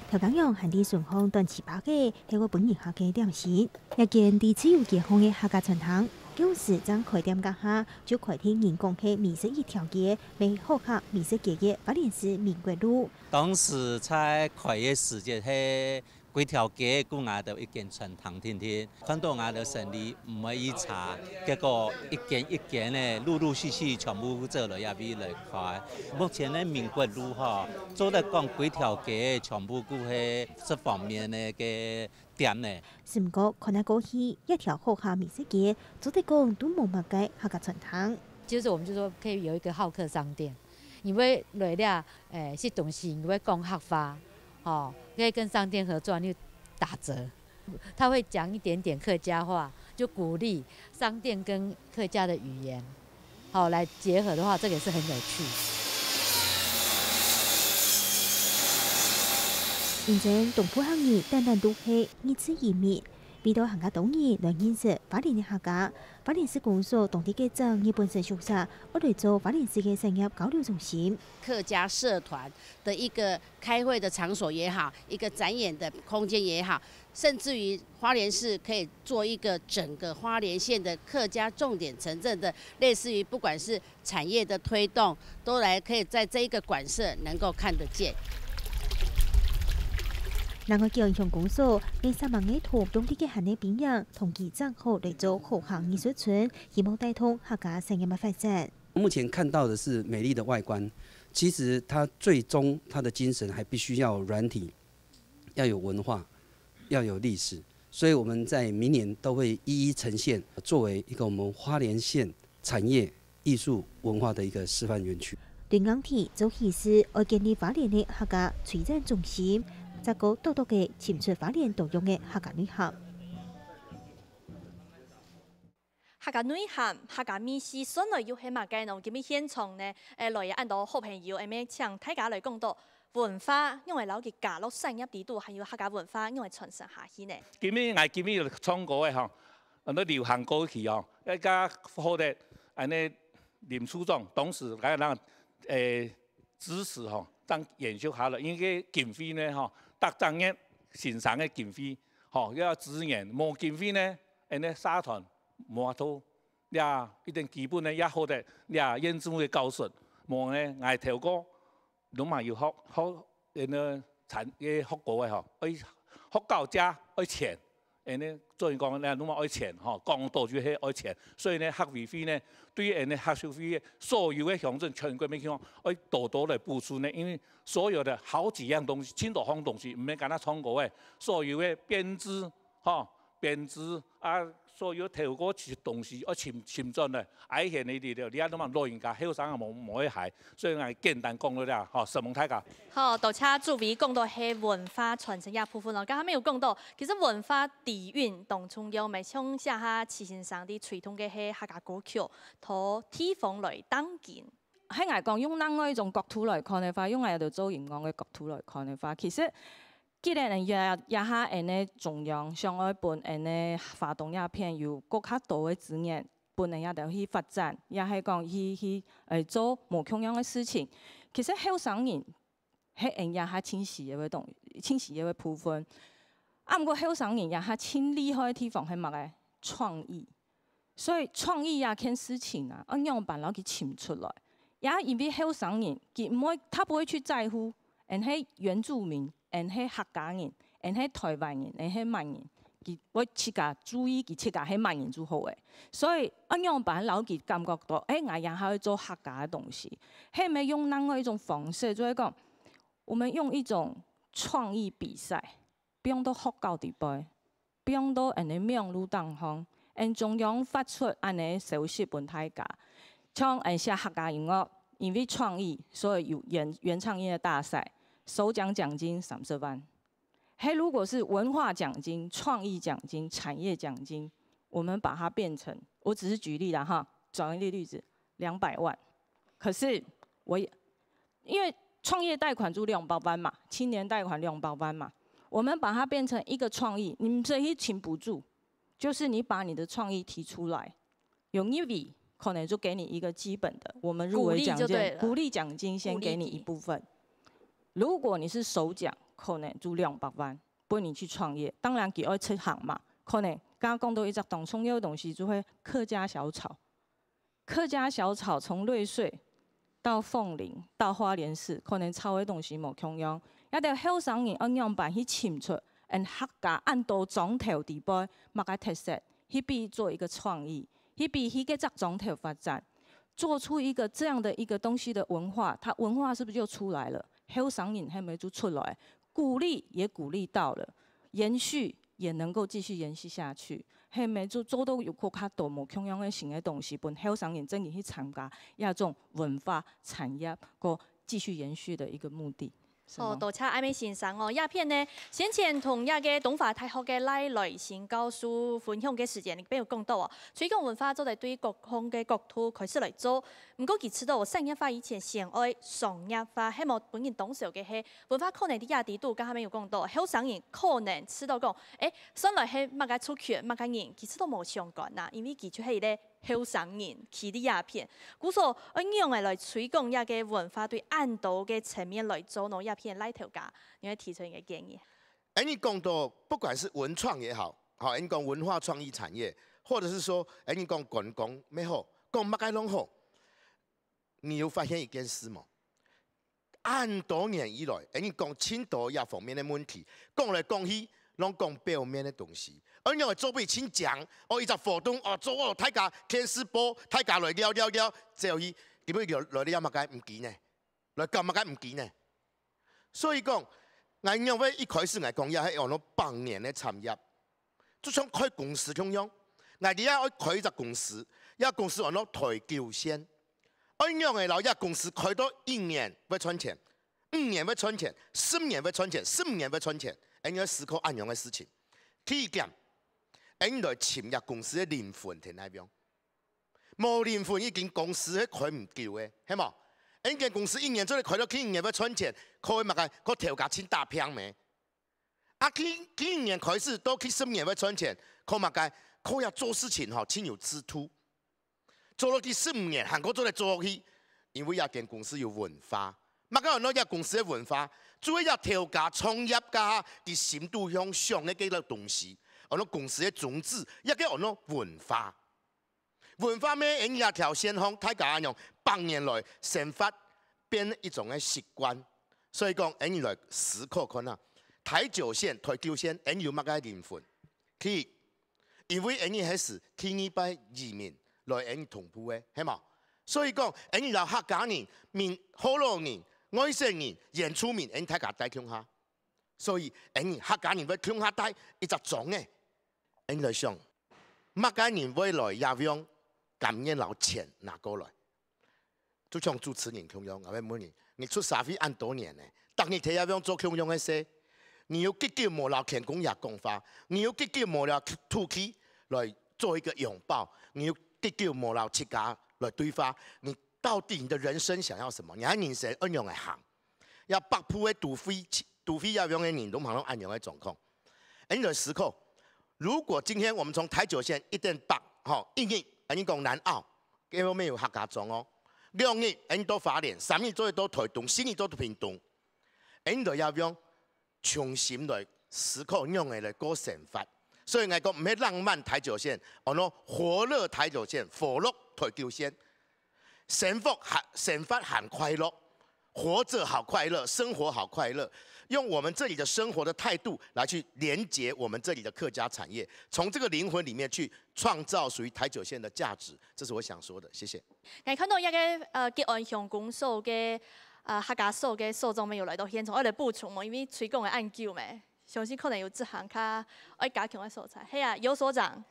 条江用很地顺风，断七包个，系我本人下嘅店市。一间地只有几方嘅下家餐厅，旧时将开店嘅下，就开店人工去美食一条街，名好客美食街嘅八连市民国路。当时在开嘅时间系。几条街，公伢都一间串堂天天，看到伢都顺利，唔会易查，结果一件一件的陆陆续续全部做了也比来快。目前呢，民国路哈，做的讲几条街，全部都是这方面的嘅店的，是唔过，可能过去一条好巷美食街，做的讲都冇乜嘅客家串堂。就是我们就说，可以有一个好客商店，因为内底诶，是东西为讲客家。哦，可以跟商店合作，就打折。他会讲一点点客家话，就鼓励商店跟客家的语言，好来结合的话，这个也是很有趣。以前董夫汉姨淡淡都黑，一支一面。比对行家冬意暖人情，法莲的客家法莲市工商团体家长也本身宿舍，我来做法莲市的产业交流中心，客家社团的一个开会的场所也好，一个展演的空间也好，甚至于花莲市可以做一个整个花莲县的客家重点城镇的，类似于不管是产业的推动，都来可以在这一个馆舍能够看得见。南安侨乡公社为啥把泥土中的这些百年品种同几张后立足后巷艺术村、希望带动客家产业的发展？目前看到的是美丽的外观，其实它最终它的精神还必须要软体，要有文化，要有历史。所以我们在明年都会一一呈现，作为一个我们花莲县产业艺术文化的一个示范园区。对钢铁做起史而建立花莲的客家璀璨中心。再個多多嘅潛在发面作用嘅客家女孩。客家女俠，客家女俠，所以要喺马街农邊現場咧，呢？诶，来按到好朋友，诶咩唱睇下来講到文化，因为老嘅家屋生意地都係要客家文化，因为传承下去咧。今日我今日創果嘅嗬，啲流行歌曲哦。一家好的，安尼林書狀董事，佢又诶支持嗬，当研究下來，因為景氣呢嗬。特增嘅船廠嘅建飛，吼，一個资源冇建飛呢？誒呢沙壇冇阿土，啲啊一定基本呢一好的，啲啊英資嘅教築冇呢捱跳過，拢嘛要學學誒呢產嘅學過嘅吼，誒學教家誒錢。诶呢，所以讲咧，侬嘛爱钱吼，讲到就系爱钱，所以呢，学费费呢，对于诶呢学校费，所有嘅乡镇全国面向，爱多多来补助呢，因为所有的好几样东西，千多项东西，唔免干那创过诶，所有嘅编织吼，编织啊。所有透過啲同西，我前前進咧，爱向你哋了，你啱嘛老人家后生也冇冇去害，所以係简单讲了啦，吼，實踐睇噶？好，大车主意讲到系文化传承一部分咯，咁佢有讲到，其实文化底蕴当中有咪，像下下齐先上啲传统嘅系客家歌曲，同天风來搭见。喺我讲用另外一国土来看嘅话，用我哋做研究嘅国土来看嘅话，其实。既然人也也哈，因勒中央向外本因勒发动鸦片有国较多的资源，本人也得去发展，也系讲去去诶做无穷样的事情。其实后生 l l 人系因亚哈迁徙个不动，迁徙个部分。啊，毋过后生人也哈清害的地方系乜个创意，所以创意也看事情啊，啊样办老去请出来。也因为后生人，佮唔会，他不会去在乎，因系原住民。因係客家人，誒係台人，言，誒係人，言。我設注意呢，設計係萬人做好嘅。所以一樣把樓傑感觉到，欸，我也後会做客家嘅东西，係咪用另外一种方式？就以讲，我们用一种创意比赛，賽，並到佛教地方，並到誒你名錄當方，誒中央发出安尼消息問大家，像誒寫客家音乐，因为创意，所以有原原唱音乐大赛。首奖奖金三十万。嘿，如果是文化奖金、创意奖金、产业奖金，我们把它变成，我只是举例了哈，转一个例子，两百万，可是我也，因为创业贷款就量包班嘛，青年贷款量包班嘛，我们把它变成一个创意，你们这一群补助，就是你把你的创意提出来，有 n a 可能就给你一个基本的，我们入围奖金，鼓励奖金先给你一部分。如果你是首奖，可能就两百万，不你去创业。当然，给二出行嘛，可能刚刚讲到一个当创业的东西，就会客家小炒。客家小炒从瑞穗到凤林到花莲市，可能超的东西冇穷用。亚到后生人按样板去请出 a 客家按到总头地方冇个特色，去比做一个创意，去比许个只中头发展，做出一个这样的一个东西的文化，它文化是不是就出来了？h i 上人，他们出来鼓励，也鼓励到了，延续也能够继续延续下去。他们就做到有国卡多么穷样的新的东西，本 h i 上人真正去参加亚种文化产业个继续延续的一个目的。哦，導察美先生哦，鸦片呢，先前同一个东华大学嘅赖內線教書分享嘅事件，你边有讲到哦？所以講文化都係对各方嘅国土开始来做。唔过其次到商业化以前，上愛商业化，希望本人懂少嘅係文化可能啲亞地度，佢係面有讲到，好生硬，可能知道講，诶算來係擘開出血，擘開硬，其实都冇相關啦，因为其住係咧。后上瘾，起的鸦片。古说，你用来来推广一个文化对案岛嘅层面来做弄鸦片来头价，你可以提出一个建议。哎，你讲到不管是文创也好，好，你讲文化创意产业，或者是说，哎，你讲观光咩好，讲乜该拢好，你有发现一件事无？按多年以来，哎，你讲青岛亚方面的问题，讲来讲去。拢讲表面的东西，而你做不清讲，哦，伊只房东哦，做哦，太家天师波，太家来了了了，只有伊，你不来来哩阿马街唔见呢，来干嘛街唔见呢。所以讲，我娘威一开始，来讲要喺阿攞半年的产业，就想开公司咁样，我你要开一只公司，一只公司阿攞台丢先，阿娘诶，老一公司开到一年不赚钱，五年不赚钱，十年不赚钱，十五年不赚钱。应该思考安样嘅事情，第一点，应该潜入公司嘅灵魂在那边。无灵魂，已经公司开唔久嘅，系冇？一间公司一年做嚟开到去，年要赚钱，可以咪该可跳价千打片咩？啊，去去年开始到去十年要赚钱，可咪该可要做事情吼，要有支度。做了第十五年，韩国做嚟做去，因为一间公司有文化，咪该有那家公司嘅文化？主要调价、创业家，的深度向上，的个个东西，我们公司的宗旨，一个哦，咱文化。文化咩？一年条线，方太简单用，百年来生活变一种个习惯。所以讲，一年来时刻看啊，台脚线、台九线，一年有乜嘅灵魂？去，因为一还是天一拜移民来一年同步的，系嘛？所以讲，一年留下几年，年好多人。我星年演出面，太下睇乡下，所以年客家人会乡下带一只种诶。引来上，乜家年未来也用咁样老钱拿过来？就像主持人咁样，我话每你出社会咁多年嘅，当你睇下用做咁样嘅时，你要几叫无老钱供也供花，你要几叫无老土气来做一个拥抱，你要几无冇老钱来对话，你。到底你的人生想要什么？你还拧谁按钮来行？要百铺的赌飞，赌飞要用你东马的按钮来掌控。你的时刻，如果今天我们从台九线一点八，吼，一硬，按你讲南澳，因为没有客家钟哦，两硬，你多发连，三硬做一多推动，四硬多平动，你都要用重新来思考，用的来过生活。所以，我讲，唔要浪漫台九线，哦，喏，火热台九线，火热台九线。神活很神活很快乐，活着好快乐，生活好快乐。用我们这里的生活的态度来去连接我们这里的客家产业，从这个灵魂里面去创造属于台九线的价值。这是我想说的，谢谢。看到一个呃，吉安乡公所的呃客家所的所长没有来到现场，我来补充嘛，因为推广的案叫嘛，相信可能有这行卡，我加强的素材。嘿啊，尤所长，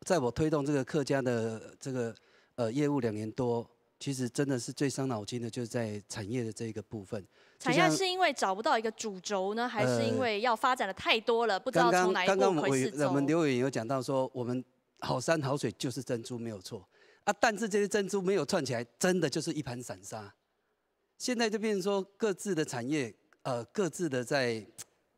在我推动这个客家的这个呃业务两年多。其实真的是最伤脑筋的，就是在产业的这一个部分。产业是因为找不到一个主轴呢，还是因为要发展的太多了？不知道从哪一刚回是我们刘委员有讲到说，我们好山好水就是珍珠没有错啊，但是这些珍珠没有串起来，真的就是一盘散沙。现在就变成说各自的产业，呃，各自的在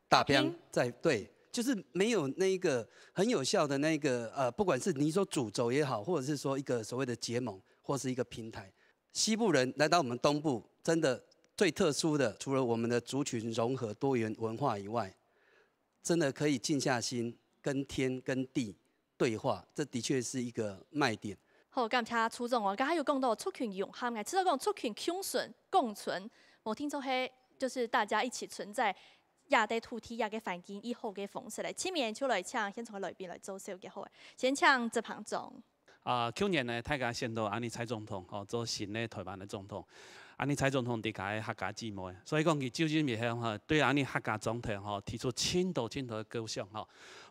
打标在对，就是没有那一个很有效的那个呃，不管是你说主轴也好，或者是说一个所谓的结盟，或是一个平台。西部人来到我们东部，真的最特殊的，除了我们的族群融合多元文化以外，真的可以静下心跟天跟地对话，这的确是一个卖点。好，刚才出众哦，刚才有讲到族群融合，其实讲族群共存共存，我听说嘿，就是大家一起存在亚的土体亚的环境以后的风水嘞，前面就来唱先从来边来做首吉好先唱《这棒总。啊！去年呢，大家选到安尼蔡总统哦，做新的台湾的总统。安尼蔡总统伫家个客家姊妹，所以讲伊朝思面向吼，对安尼客家总统哦提出千度千度的构想哦。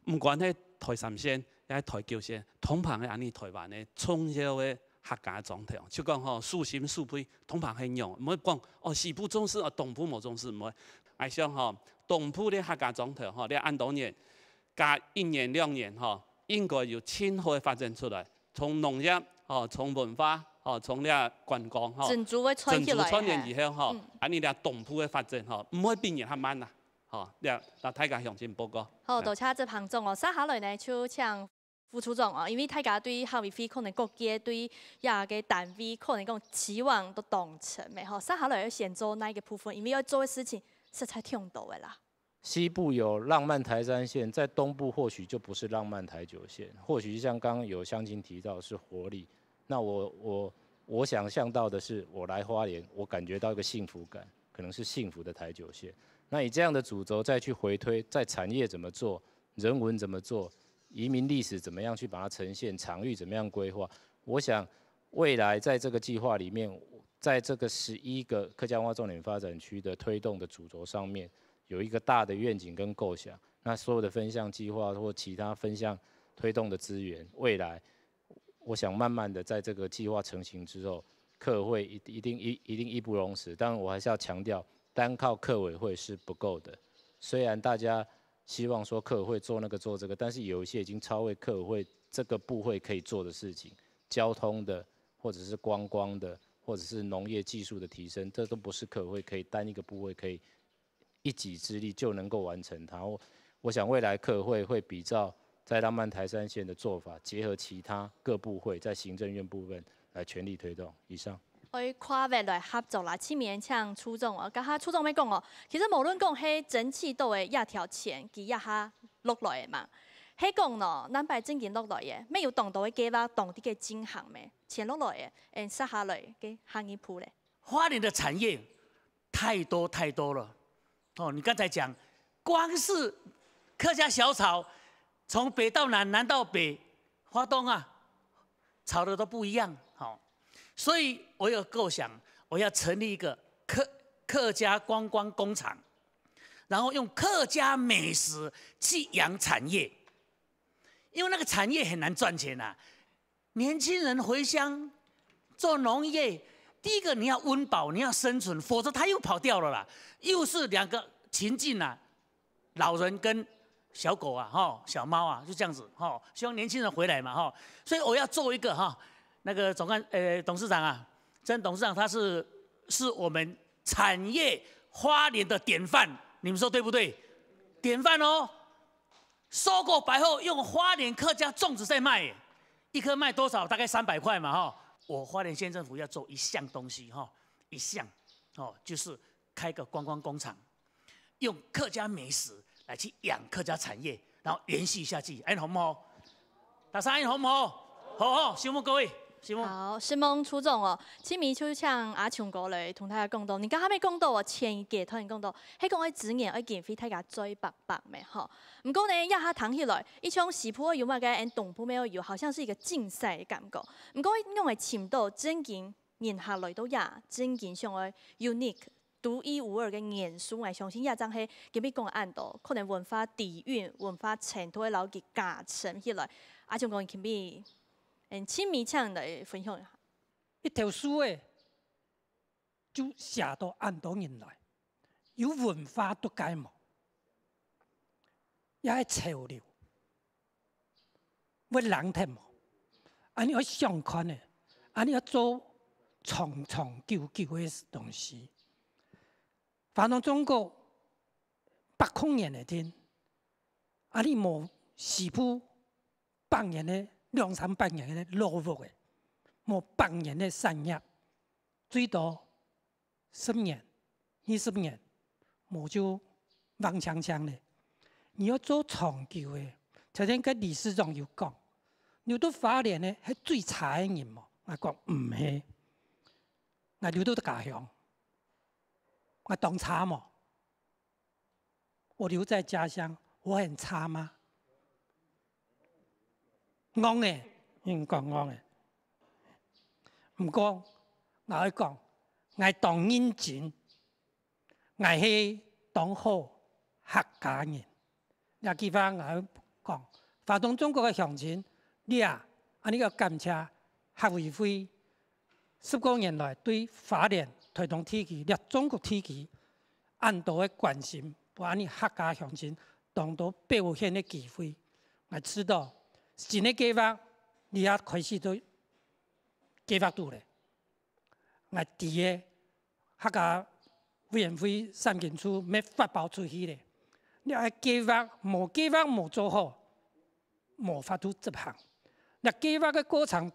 毋管迄台三线，也系台九线，同盘个安尼台湾的重要的客家总统，就讲吼，素心素配，同盘很融。毋会讲哦，西部重视哦，东部无重视，毋会。爱想吼，东部的客家总统吼，你按多年加一年两年吼，应该有千倍发展出来。从农业哦从文化哦从那观光哦整族的创业以后吼啊你俩同步的发展吼不会比你还慢呐好那大家向信报告好多谢这彭总哦撒哈雷呢就像副处长哦因为大家对哈维菲可能国家对亚呀的单位可能讲期望都同成美好撒哈雷要先做那一个部分因为要做的事情实在挺多的啦西部有浪漫台山线，在东部或许就不是浪漫台九线，或许像刚刚有乡亲提到是活力。那我我我想象到的是，我来花莲，我感觉到一个幸福感，可能是幸福的台九线。那以这样的主轴再去回推，在产业怎么做，人文怎么做，移民历史怎么样去把它呈现，场域怎么样规划？我想未来在这个计划里面，在这个十一个客家化重点发展区的推动的主轴上面。有一个大的愿景跟构想，那所有的分项计划或其他分项推动的资源，未来我想慢慢的在这个计划成型之后，客委会一一定一一定义不容辞。但我还是要强调，单靠客委会是不够的。虽然大家希望说客委会做那个做这个，但是有一些已经超为客委会这个部会可以做的事情，交通的或者是观光的或者是农业技术的提升，这都不是客委会可以单一个部位可以。一己之力就能够完成它。我我想未来客会会比较在浪漫台山线的做法，结合其他各部会在行政院部分来全力推动。以上。跨来合作啦，初中哦，初中咪讲哦，其实无论讲整条钱，落来嘛，讲喏，正经落来嘅，没有动到计划，动嘅进行钱落来嘅，下来行业铺咧。花莲的产业太多太多了。哦，你刚才讲，光是客家小炒，从北到南，南到北，华东啊，炒的都不一样。哦，所以我有构想，我要成立一个客客家观光工厂，然后用客家美食去养产业，因为那个产业很难赚钱呐。年轻人回乡做农业。第一个你要温饱，你要生存，否则他又跑掉了啦。又是两个情境呐，老人跟小狗啊，哈，小猫啊，就这样子，哈，希望年轻人回来嘛，哈。所以我要做一个哈，那个总干，呃，董事长啊，真董事长他是是我们产业花莲的典范，你们说对不对？典范哦，收购白后用花莲客家粽子在卖，一颗卖多少？大概三百块嘛，哈。我花莲县政府要做一项东西，哈，一项，哦，就是开个观光工厂，用客家美食来去养客家产业，然后延续下去，哎，好好？大家好唔好好，好，羡慕各位。好，石梦楚总哦，清明秋唱啊，唱歌来同大家共度。你刚还没共度哦，前一届同人共度，他讲伊职业，伊减肥体格最白白的吼。唔过呢一下躺起来，伊从上坡又嘛个，从下坡没有有，好像是一个竞赛的感觉。唔过伊用个深度、真见、年下来都呀，真见上个 unique 独一无二嘅元素，我相信也真系几咪讲案度，可能文化底蕴、文化度统老去加深起来，啊，像讲几咪。很亲民唱的分享一下。一条书诶，就写到很多人来，有文化都解无，也潮流，我冷天无，啊你要上看呢，啊你要做长长久久诶东西。反正中国八空年的天，啊你无西部扮演呢？两三百年的落伍的，无百年的三业，最多十年、二十年，我就踉跄跄的。你要做长久的，昨天跟李市长有讲，留到华联呢是最差的人嘛？我讲唔是，我留到家乡，我当差嘛，我留在家乡，我很差吗？憨嘅，應讲憨嘅，唔过我会讲，我黨英錢，我係黨好客家人。又記翻我会讲发动中国嘅向前。你啊，尼個感谢學會飛十多年来对發電推动体系，入中国体系，按道嘅关心，把你客家向前，当到百现嘅机会，我知道。新的计划你也开始都计划多了，我提议客家委员会三件事要发布出去的。你啊，计划无计划无做好，无法度执行。那计划个过程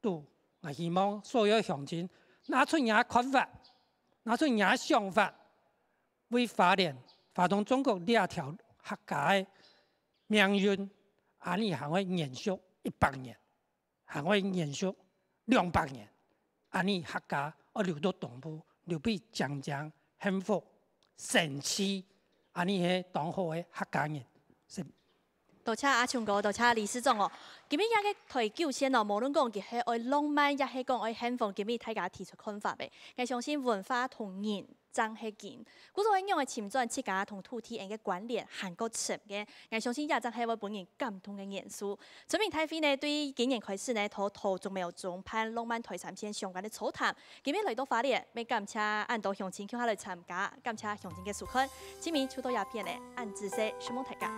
度，我希望所有乡亲拿出伢看法，拿出伢想法，为发展发动中国二条客家命运。阿尼还会延续一百年，还会延续两百年。阿尼客家，我留到东部，留比长江、幸福、省区，阿尼遐当好诶客家人是。多谢阿琼哥，多谢李师长哦。今日也个台交线哦，无论讲伊是爱浪漫，也系讲爱幸福，今日大家提出看法未？以相信文化同言。张黑金，古装英雄的前传设家同土地影嘅关联，韩国城嘅，我相信也张黑我本人感动嘅言诉。村民太片呢？对今年开始呢，土土没有种判浪漫台产线上关的座谈，今日来到法院，咩感谢按到向前叫他来参加，感谢向前嘅诉恳，今民出到鸦片呢，按自色，询问大家。